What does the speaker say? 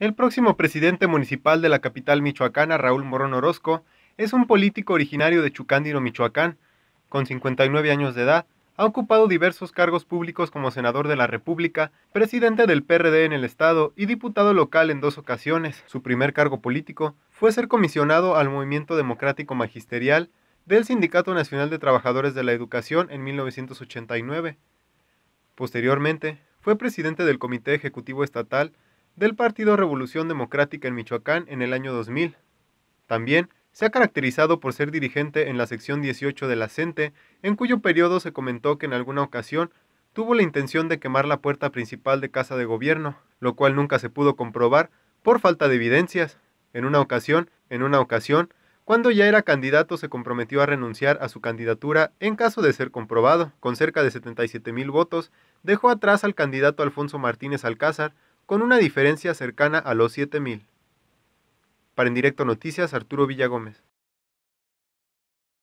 El próximo presidente municipal de la capital michoacana, Raúl Morón Orozco, es un político originario de Chucándiro, Michoacán. Con 59 años de edad, ha ocupado diversos cargos públicos como senador de la República, presidente del PRD en el Estado y diputado local en dos ocasiones. Su primer cargo político fue ser comisionado al Movimiento Democrático Magisterial del Sindicato Nacional de Trabajadores de la Educación en 1989. Posteriormente, fue presidente del Comité Ejecutivo Estatal del Partido Revolución Democrática en Michoacán en el año 2000. También se ha caracterizado por ser dirigente en la sección 18 de la CENTE, en cuyo periodo se comentó que en alguna ocasión tuvo la intención de quemar la puerta principal de Casa de Gobierno, lo cual nunca se pudo comprobar por falta de evidencias. En una ocasión, en una ocasión, cuando ya era candidato se comprometió a renunciar a su candidatura en caso de ser comprobado. Con cerca de 77 mil votos, dejó atrás al candidato Alfonso Martínez Alcázar, con una diferencia cercana a los 7.000. Para En Directo Noticias, Arturo Villagómez.